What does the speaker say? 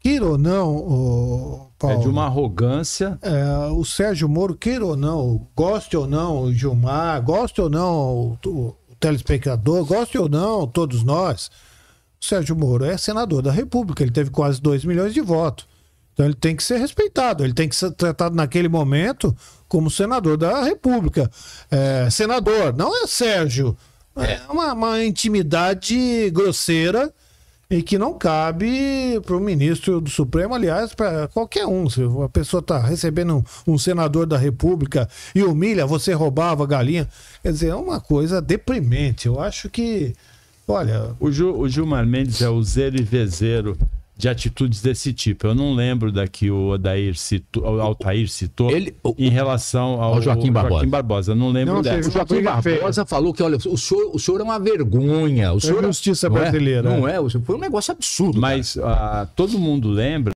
queira ou não, o Paulo, é de uma arrogância. É, o Sérgio Moro, queira ou não, goste ou não, o Gilmar, goste ou não, o, o telespectador, goste ou não, todos nós. O Sérgio Moro é senador da República, ele teve quase 2 milhões de votos. Então ele tem que ser respeitado, ele tem que ser tratado naquele momento como senador da República. É, senador, não é Sérgio. É, é. uma, uma intimidade grosseira e que não cabe para o ministro do Supremo, aliás, para qualquer um. Se a pessoa está recebendo um, um, senador da República e humilha, você roubava galinha. Quer dizer, é uma coisa deprimente. Eu acho que, olha. O, Ju, o Gilmar Mendes é o zero e vezeiro de atitudes desse tipo. Eu não lembro da que o Odair citou, o Altair citou ele, o, em relação ao, ao Joaquim, Barbosa. Joaquim Barbosa. Eu não lembro não, dessa. O Joaquim Barbosa falou que, olha, o senhor, o senhor é uma vergonha. O senhor, é justiça é? brasileira. Não né? é, não é, foi um negócio absurdo. Mas uh, todo mundo lembra